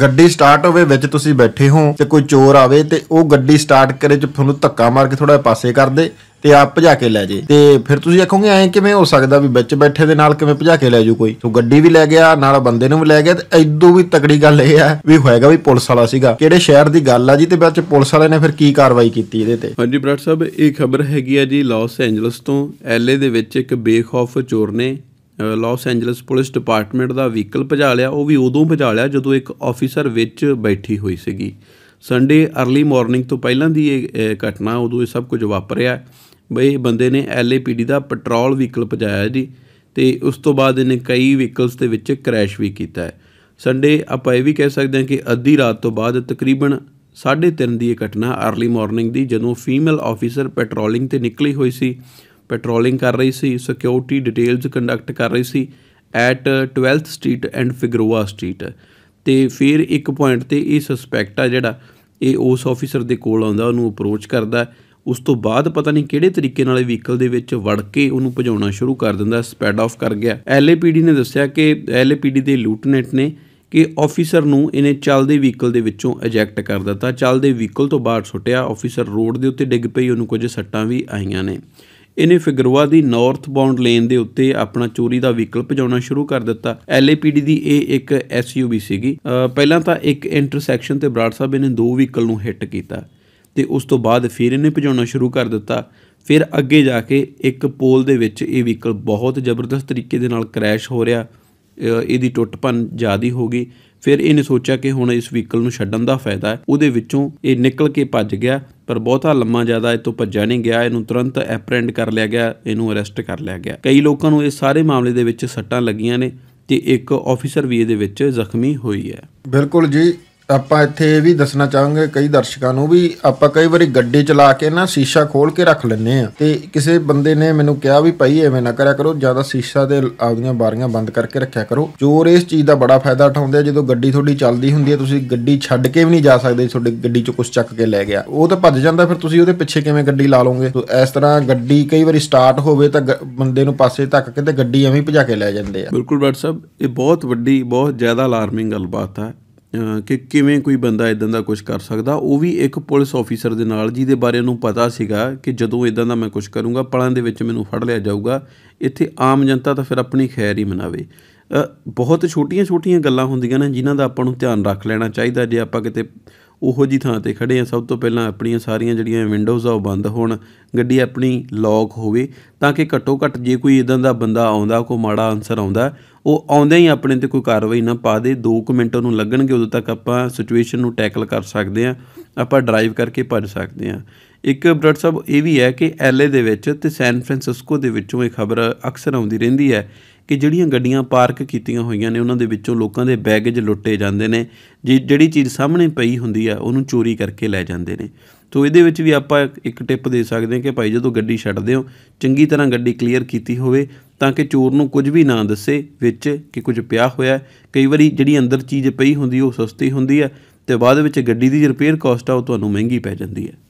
ਗੱਡੀ ਸਟਾਰਟ ਹੋਵੇ ਵਿੱਚ ਤੁਸੀਂ ਬੈਠੇ ਹੋ ਤੇ ਕੋਈ ਚੋਰ ਆਵੇ ਤੇ ਉਹ ਗੱਡੀ ਸਟਾਰਟ ਕਰੇ ਤੇ ਤੁਹਾਨੂੰ ਧੱਕਾ ਮਾਰ ਕੇ ਥੋੜਾ ਪਾਸੇ ਕਰ ਦੇ ਤੇ ਆਪ ਭਜਾ ਕੇ ਲੈ ਜੇ ਤੇ ਫਿਰ ਤੁਸੀਂ ਆਖੋਗੇ ਐ ਕਿਵੇਂ ਹੋ ਸਕਦਾ ਵੀ ਵਿੱਚ ਬੈਠੇ ਦੇ ਨਾਲ ਕਿਵੇਂ ਭਜਾ ਕੇ ਲੈ ਜੂ ਕੋਈ ਸੋ ਗੱਡੀ ਵੀ ਲੈ ਗਿਆ ਨਾਲ ਬੰਦੇ ਨੂੰ ਵੀ ਲੈ ਗਿਆ ਤੇ ਐਦੋਂ ਵੀ ਤਕੜੀ ਗੱਲ ਇਹ ਆ ਵੀ ਹੋਏਗਾ ਵੀ ਪੁਲਿਸ ਵਾਲਾ ਸੀਗਾ ਕਿਹੜੇ ਸ਼ਹਿਰ ਦੀ ਗੱਲ ਆ ਜੀ ਤੇ ਵਿੱਚ ਪੁਲਿਸ ਵਾਲੇ ਨੇ ਫਿਰ ਕੀ ਕਾਰਵਾਈ ਕੀਤੀ ਇਹਦੇ ਤੇ ਹਾਂਜੀ ਬ੍ਰਾਦਰ ਸਾਹਿਬ ਇਹ ਖਬਰ ਹੈਗੀ ਆ ਜੀ ਲਾਸ ਐਂਜਲਸ ਤੋਂ ਐਲਏ ਦੇ ਵਿੱਚ ਇੱਕ ਬੇਖੌਫ ਚੋਰ ਨੇ ਲਾਸ ਐਂਜਲਸ ਪੁਲਿਸ ਡਿਪਾਰਟਮੈਂਟ ਦਾ ਵਹੀਕਲ ਭਜਾ ਲਿਆ ਉਹ ਵੀ ਉਦੋਂ ਭਜਾ ਲਿਆ ਜਦੋਂ ਇੱਕ ਆਫੀਸਰ ਵਿੱਚ ਬੈਠੀ ਹੋਈ ਸੀਗੀ ਸੰਡੇ अर्ਲੀ ਮਾਰਨਿੰਗ ਤੋਂ ਪਹਿਲਾਂ ਦੀ ਇਹ ਘਟਨਾ ਉਦੋਂ ਇਹ ਸਭ ਕੁਝ ਵਾਪਰਿਆ ਬਈ ਬੰਦੇ ਨੇ ਐਲਏਪੀਡੀ ਦਾ ਪੈਟਰੋਲ ਵਹੀਕਲ ਭਜਾਇਆ ਜੀ ਤੇ ਉਸ ਤੋਂ ਬਾਅਦ ਇਹਨੇ ਕਈ ਵਹੀਕਲਸ ਦੇ ਵਿੱਚ ਕ੍ਰੈਸ਼ ਵੀ ਕੀਤਾ ਹੈ ਸੰਡੇ ਆਪਾਂ ਇਹ ਵੀ ਕਹਿ ਸਕਦੇ ਹਾਂ ਕਿ ਅੱਧੀ ਰਾਤ ਤੋਂ ਬਾਅਦ ਤਕਰੀਬਨ 3:30 ਦੀ ਇਹ ਘਟਨਾ अर्ਲੀ ਮਾਰਨਿੰਗ ਦੀ ਜਦੋਂ ਫੀਮੇਲ ਆਫੀਸਰ ਪੈਟਰੋਲਿੰਗ ਤੇ ਨਿਕਲੀ ਹੋਈ ਸੀ ਪੈਟਰੋਲਿੰਗ ਕਰ ਰਹੀ ਸੀ ਸਿਕਿਉਰਿਟੀ ਡਿਟੇਲਸ ਕੰਡਕਟ ਕਰ ਰਹੀ ਸੀ at 12th street and Figueroa street ਤੇ ਫਿਰ ਇੱਕ ਪੁਆਇੰਟ ਤੇ ਇਹ ਸਸਪੈਕਟ ਆ ਜਿਹੜਾ ਇਹ ਉਸ ਆਫੀਸਰ ਦੇ ਕੋਲ ਆਉਂਦਾ ਉਹਨੂੰ ਅਪਰੋਚ ਕਰਦਾ ਉਸ ਤੋਂ ਬਾਅਦ ਪਤਾ ਨਹੀਂ ਕਿਹੜੇ ਤਰੀਕੇ ਨਾਲ ਇਹ ਵਹੀਕਲ ਦੇ ਵਿੱਚ ਵੜ ਕੇ ਉਹਨੂੰ ਭਜਾਉਣਾ ਸ਼ੁਰੂ ਕਰ ਦਿੰਦਾ ਸਪੈਡ ਆਫ ਕਰ ਗਿਆ ਐਲਏਪੀਡੀ ਨੇ ਦੱਸਿਆ ਕਿ ਐਲਏਪੀਡੀ ਦੇ ਲੂਟਨੈਂਟ ਨੇ ਕਿ ਆਫੀਸਰ ਨੂੰ ਇਹਨੇ ਚੱਲਦੇ ਵਹੀਕਲ ਦੇ ਵਿੱਚੋਂ ਇਜੈਕਟ ਕਰ ਦਿੱਤਾ ਚੱਲਦੇ ਵਹੀਕਲ ਤੋਂ ਬਾਹਰ ਸੁੱਟਿਆ ਆਫੀਸਰ ਰੋਡ ਦੇ ਉੱਤੇ ਡਿੱਗ ਪਈ ਉਹਨੂੰ ਕੁਝ ਸੱਟਾਂ ਵੀ ਆਈਆਂ ਨੇ ਇਹਨੇ ਫਿਗਰਵਾ ਦੀ ਨਾਰਥ ਬਾਉਂਡ ਲੇਨ ਦੇ ਉੱਤੇ ਆਪਣਾ ਚੋਰੀ ਦਾ ਵਹੀਕਲ ਭਜਾਉਣਾ ਸ਼ੁਰੂ ਕਰ ਦਿੱਤਾ ਐਲਏਪੀਡੀ ਦੀ ਇਹ ਇੱਕ ਐਸਯੂਵੀ ਸੀਗੀ ਪਹਿਲਾਂ ਤਾਂ ਇੱਕ ਇੰਟਰਸੈਕਸ਼ਨ ਤੇ ਬਰਾੜ ਸਾਹਿਬ ਇਹਨੇ ਦੋ ਵਹੀਕਲ ਨੂੰ ਹਿੱਟ ਕੀਤਾ ਤੇ ਉਸ ਤੋਂ ਬਾਅਦ ਫਿਰ ਇਹਨੇ ਭਜਾਉਣਾ ਸ਼ੁਰੂ ਕਰ ਦਿੱਤਾ ਫਿਰ ਅੱਗੇ ਜਾ ਕੇ ਇੱਕ ਪੋਲ ਦੇ ਵਿੱਚ ਇਹ ਵਹੀਕਲ ਬਹੁਤ ਜ਼ਬਰਦਸਤ ਤਰੀਕੇ ਦੇ ਨਾਲ ਕ੍ਰੈਸ਼ ਹੋ ਰਿਹਾ ਇਹਦੀ ਟੁੱਟਪਨ ਜ਼ਿਆਦੀ ਹੋ ਗਈ ਫਿਰ ਇਹਨੇ ਸੋਚਿਆ ਕਿ ਹੁਣ ਇਸ ਵਹੀਕਲ ਨੂੰ ਛੱਡਣ ਦਾ ਫਾਇਦਾ ਹੈ ਉਹਦੇ ਵਿੱਚੋਂ ਇਹ ਨਿਕਲ ਕੇ ਭੱਜ ਗਿਆ ਪਰ ਬਹੁਤਾ ਲੰਮਾ ਜ਼ਿਆਦਾ ਇਹ ਤੋਂ ਭੱਜਿਆ ਨਹੀਂ ਗਿਆ ਇਹਨੂੰ ਤੁਰੰਤ ਐਪਰੈਂਡ ਕਰ ਲਿਆ ਗਿਆ ਇਹਨੂੰ ਅਰੈਸਟ ਕਰ ਲਿਆ ਗਿਆ ਕਈ ਲੋਕਾਂ ਨੂੰ ਇਸ ਸਾਰੇ ਮਾਮਲੇ ਦੇ ਵਿੱਚ ਸੱਟਾਂ ਲੱਗੀਆਂ ਨੇ ਤੇ ਇੱਕ ਆਫੀਸਰ ਵੀ ਇਹਦੇ ਵਿੱਚ ਜ਼ਖਮੀ ਹੋਈ ਹੈ ਬਿਲਕੁਲ ਜੀ ਆਪਾਂ ਇੱਥੇ ਇਹ ਵੀ ਦੱਸਣਾ ਚਾਹਾਂਗੇ ਕਈ ਦਰਸ਼ਕਾਂ ਨੂੰ ਵੀ ਆਪਾਂ ਕਈ ਵਾਰੀ ਗੱਡੀ ਚਲਾ ਕੇ ਨਾ ਸ਼ੀਸ਼ਾ ਖੋਲ ਕੇ ਰੱਖ ਲੈਂਦੇ ਆ ਤੇ ਕਿਸੇ ਬੰਦੇ ਨੇ ਮੈਨੂੰ ਕਿਹਾ ਵੀ ਭਾਈ ਐਵੇਂ ਨਾ ਕਰਿਆ ਕਰੋ ਜਿਆਦਾ ਸ਼ੀਸ਼ਾ ਦੇ ਆਪਦੀਆਂ ਬਾਰੀਆਂ ਬੰਦ ਕਰਕੇ ਰੱਖਿਆ ਕਰੋ ਚੋਰ ਇਸ ਚੀਜ਼ ਦਾ ਬੜਾ ਫਾਇਦਾ ਉਠਾਉਂਦੇ ਆ ਜਦੋਂ ਗੱਡੀ ਤੁਹਾਡੀ ਚੱਲਦੀ ਹੁੰਦੀ ਹੈ ਤੁਸੀਂ ਗੱਡੀ ਛੱਡ ਕੇ ਵੀ ਨਹੀਂ ਜਾ ਸਕਦੇ ਤੁਹਾਡੀ ਗੱਡੀ 'ਚ ਕੁਝ ਚੱਕ ਕੇ ਲੈ ਗਿਆ ਉਹ ਤਾਂ ਭੱਜ ਜਾਂਦਾ ਫਿਰ ਤੁਸੀਂ ਉਹਦੇ ਪਿੱਛੇ ਕਿਵੇਂ ਗੱਡੀ ਲਾ ਲਓਗੇ ਸੋ ਇਸ ਤਰ੍ਹਾਂ ਗੱਡੀ ਕਈ ਵਾਰੀ ਸਟਾਰਟ ਹੋਵੇ ਤਾਂ ਬੰਦੇ ਨੂੰ ਪਾਸੇ ਧੱਕ ਕੇ ਤੇ ਗੱਡੀ ਐਵੇਂ ਭਜਾ ਕੇ ਲੈ ਜਾਂਦੇ ਆ ਬਿਲਕੁਲ ਡਾਕਟਰ ਸਾਹਿਬ ਇਹ ਬਹੁਤ ਵੱਡੀ ਬਹੁਤ ਜ਼ਿਆਦਾ ਅਲਾਰਮਿੰਗ ਗੱਲਬਾਤ ਹੈ ਕਿ ਕਿਵੇਂ ਕੋਈ ਬੰਦਾ ਇਦਾਂ ਦਾ ਕੁਝ ਕਰ ਸਕਦਾ ਉਹ ਵੀ ਇੱਕ ਪੁਲਿਸ ਆਫੀਸਰ ਦੇ ਨਾਲ ਜਿਹਦੇ ਬਾਰੇ ਨੂੰ ਪਤਾ ਸੀਗਾ ਕਿ ਜਦੋਂ ਇਦਾਂ ਦਾ ਮੈਂ ਕੁਝ ਕਰੂੰਗਾ ਪਲਾਂ ਦੇ ਵਿੱਚ ਮੈਨੂੰ ਫੜ ਲਿਆ ਜਾਊਗਾ ਇੱਥੇ ਆਮ ਜਨਤਾ ਤਾਂ ਫਿਰ ਆਪਣੀ ਖੈਰ ਹੀ ਮਨਾਵੇ ਬਹੁਤ ਛੋਟੀਆਂ-ਛੋਟੀਆਂ ਗੱਲਾਂ ਹੁੰਦੀਆਂ ਨੇ ਜਿਨ੍ਹਾਂ ਦਾ ਆਪਾਂ ਨੂੰ ਧਿਆਨ ਰੱਖ ਲੈਣਾ ਚਾਹੀਦਾ ਜੇ ਆਪਾਂ ਕਿਤੇ ਉਹੋ ਜੀ ਥਾਂ ਤੇ ਖੜੇ ਆ ਸਭ ਤੋਂ ਪਹਿਲਾਂ ਆਪਣੀਆਂ ਸਾਰੀਆਂ ਜਿਹੜੀਆਂ ਵਿੰਡੋਜ਼ ਆ ਉਹ ਬੰਦ ਹੋਣ ਗੱਡੀ ਆਪਣੀ ਲੌਕ ਹੋਵੇ ਤਾਂ ਕਿ ਘੱਟੋ ਘੱਟ ਜੇ ਕੋਈ ਇਦਾਂ ਦਾ ਬੰਦਾ ਆਉਂਦਾ ਕੋ ਮਾੜਾ ਆਨਸਰ ਆਉਂਦਾ ਉਹ ਆਉਂਦੇ ਹੀ ਆਪਣੇ ਤੇ ਕੋਈ ਕਾਰਵਾਈ ਨਾ ਪਾ ਦੇ 2 ਮਿੰਟ ਉਹਨੂੰ ਲੱਗਣਗੇ ਉਦੋਂ ਤੱਕ ਆਪਾਂ ਸਿਚੁਏਸ਼ਨ ਨੂੰ ਟੈਕਲ ਕਰ ਸਕਦੇ ਆ ਆਪਾਂ ਡਰਾਈਵ ਕਰਕੇ ਭੱਜ ਸਕਦੇ ਆ ਇੱਕ ਬ੍ਰਦਰ ਸਾਹਿਬ ਇਹ ਵੀ ਹੈ ਕਿ ਐਲਏ ਦੇ ਵਿੱਚ ਤੇ ਸੈਨ ਫ੍ਰਾਂਸਿਸਕੋ ਦੇ ਵਿੱਚੋਂ ਇਹ ਖਬਰ ਅਕਸਰ ਆਉਂਦੀ ਰਹਿੰਦੀ ਹੈ ਕਿ ਜਿਹੜੀਆਂ ਗੱਡੀਆਂ ਪਾਰਕ ਕੀਤੀਆਂ ਹੋਈਆਂ ਨੇ ਉਹਨਾਂ ਦੇ ਵਿੱਚੋਂ ਲੋਕਾਂ ਦੇ ਬੈਗੇਜ ਲੁੱਟੇ ਜਾਂਦੇ ਨੇ ਜਿਹੜੀ ਚੀਜ਼ ਸਾਹਮਣੇ ਪਈ ਹੁੰਦੀ ਆ ਉਹਨੂੰ ਚੋਰੀ ਕਰਕੇ ਲੈ ਜਾਂਦੇ ਨੇ ਤੋ ਇਹਦੇ ਵਿੱਚ ਵੀ ਆਪਾਂ ਇੱਕ ਟਿਪ ਦੇ ਸਕਦੇ ਹਾਂ ਕਿ ਭਾਈ ਜਦੋਂ ਗੱਡੀ ਛੱਡਦੇ ਹੋ ਚੰਗੀ ਤਰ੍ਹਾਂ ਗੱਡੀ ਕਲੀਅਰ ਕੀਤੀ ਹੋਵੇ ਤਾਂ ਕਿ ਚੋਰ ਨੂੰ ਕੁਝ ਵੀ ਨਾ ਦੱਸੇ ਵਿੱਚ ਕਿ ਕੁਝ ਪਿਆ ਹੋਇਆ ਕਈ ਵਾਰੀ ਜਿਹੜੀ ਅੰਦਰ ਚੀਜ਼ ਪਈ ਹੁੰਦੀ ਉਹ ਸਸਤੀ ਹੁੰਦੀ ਹੈ ਤੇ ਬਾਅਦ ਵਿੱਚ ਗੱਡੀ ਦੀ ਰਿਪੇਅਰ ਕਾਸਟ ਆ ਉਹ ਤੁਹਾਨੂੰ ਮਹਿੰਗੀ ਪੈ ਜਾਂਦੀ ਹੈ